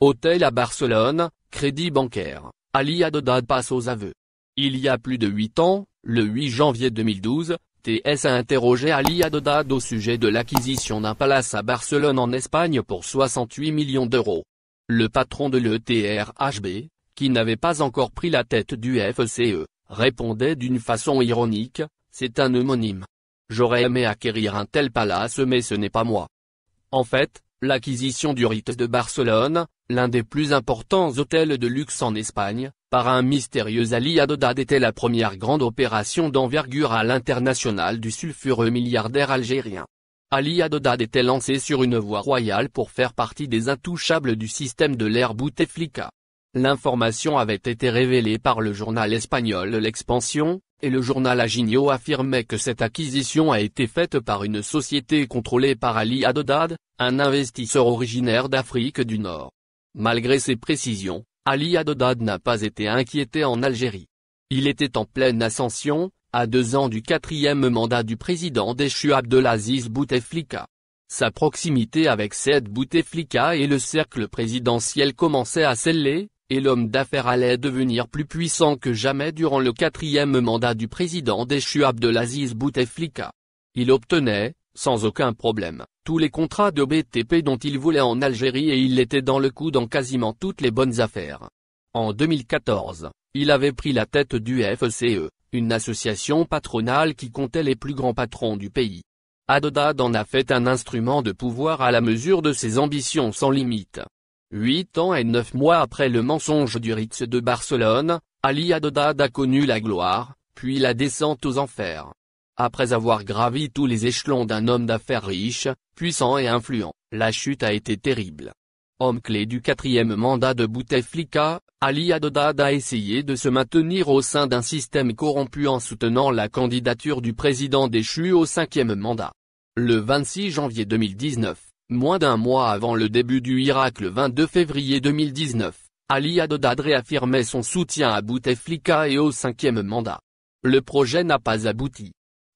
Hôtel à Barcelone, crédit bancaire. Ali Adodad passe aux aveux. Il y a plus de 8 ans, le 8 janvier 2012, TS a interrogé Ali Adodad au sujet de l'acquisition d'un palace à Barcelone en Espagne pour 68 millions d'euros. Le patron de l'ETRHB, qui n'avait pas encore pris la tête du FCE, répondait d'une façon ironique, c'est un homonyme. J'aurais aimé acquérir un tel palace mais ce n'est pas moi. En fait, l'acquisition du rite de Barcelone, l'un des plus importants hôtels de luxe en Espagne, par un mystérieux Ali Haddad était la première grande opération d'envergure à l'international du sulfureux milliardaire algérien. Ali Adodad était lancé sur une voie royale pour faire partie des intouchables du système de l'air Bouteflika. L'information avait été révélée par le journal espagnol L'Expansion, et le journal Agigno affirmait que cette acquisition a été faite par une société contrôlée par Ali Adodad, un investisseur originaire d'Afrique du Nord. Malgré ces précisions, Ali Haddad n'a pas été inquiété en Algérie. Il était en pleine ascension, à deux ans du quatrième mandat du président déchu Abdelaziz Bouteflika. Sa proximité avec Sed Bouteflika et le cercle présidentiel commençait à sceller, et l'homme d'affaires allait devenir plus puissant que jamais durant le quatrième mandat du président déchu Abdelaziz Bouteflika. Il obtenait, sans aucun problème, tous les contrats de BTP dont il voulait en Algérie et il était dans le coup dans quasiment toutes les bonnes affaires. En 2014, il avait pris la tête du FCE, une association patronale qui comptait les plus grands patrons du pays. Adodad en a fait un instrument de pouvoir à la mesure de ses ambitions sans limite. Huit ans et neuf mois après le mensonge du Ritz de Barcelone, Ali Adodad a connu la gloire, puis la descente aux enfers. Après avoir gravi tous les échelons d'un homme d'affaires riche, puissant et influent, la chute a été terrible. Homme clé du quatrième mandat de Bouteflika, Ali Adodad a essayé de se maintenir au sein d'un système corrompu en soutenant la candidature du président déchu au cinquième mandat. Le 26 janvier 2019, moins d'un mois avant le début du Irak le 22 février 2019, Ali Adodad réaffirmait son soutien à Bouteflika et au cinquième mandat. Le projet n'a pas abouti.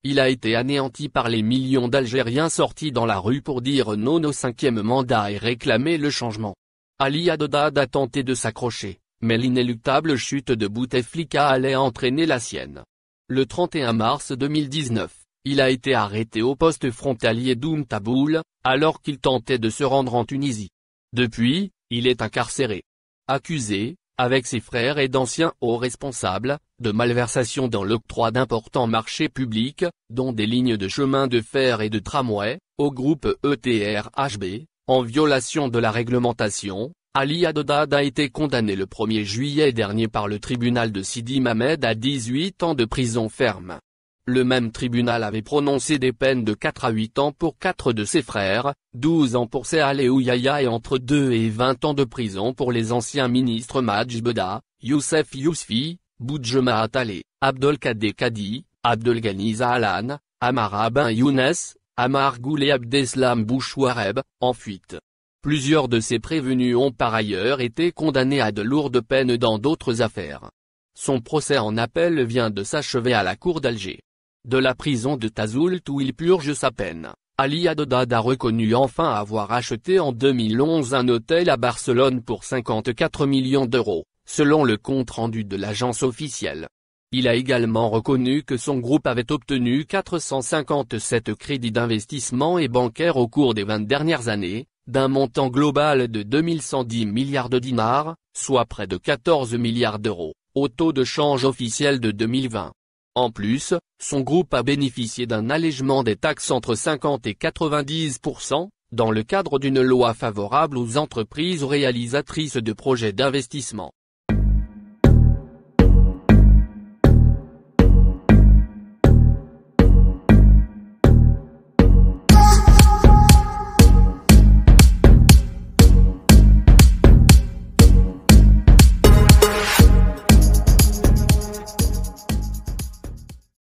Il a été anéanti par les millions d'Algériens sortis dans la rue pour dire non au cinquième mandat et réclamer le changement. Ali Haddad a tenté de s'accrocher, mais l'inéluctable chute de Bouteflika allait entraîner la sienne. Le 31 mars 2019, il a été arrêté au poste frontalier d'Oum Taboul, alors qu'il tentait de se rendre en Tunisie. Depuis, il est incarcéré. Accusé, avec ses frères et d'anciens hauts responsables, de malversations dans l'octroi d'importants marchés publics, dont des lignes de chemin de fer et de tramway, au groupe ETRHB, en violation de la réglementation, Ali Adodad a été condamné le 1er juillet dernier par le tribunal de Sidi Mamed à 18 ans de prison ferme. Le même tribunal avait prononcé des peines de 4 à 8 ans pour quatre de ses frères, 12 ans pour ses et et entre 2 et 20 ans de prison pour les anciens ministres Beda, Youssef Yousfi, Boudjema Atale, Abdelkader Kadi, Abdelghani Zahalan, Amar Abin Younes, Amar Ghoul et Abdeslam Bouchouareb, en fuite. Plusieurs de ces prévenus ont par ailleurs été condamnés à de lourdes peines dans d'autres affaires. Son procès en appel vient de s'achever à la cour d'Alger. De la prison de Tazoult où il purge sa peine, Ali Haddad a reconnu enfin avoir acheté en 2011 un hôtel à Barcelone pour 54 millions d'euros, selon le compte rendu de l'agence officielle. Il a également reconnu que son groupe avait obtenu 457 crédits d'investissement et bancaires au cours des 20 dernières années, d'un montant global de 2110 milliards de dinars, soit près de 14 milliards d'euros, au taux de change officiel de 2020. En plus, son groupe a bénéficié d'un allègement des taxes entre 50 et 90%, dans le cadre d'une loi favorable aux entreprises réalisatrices de projets d'investissement.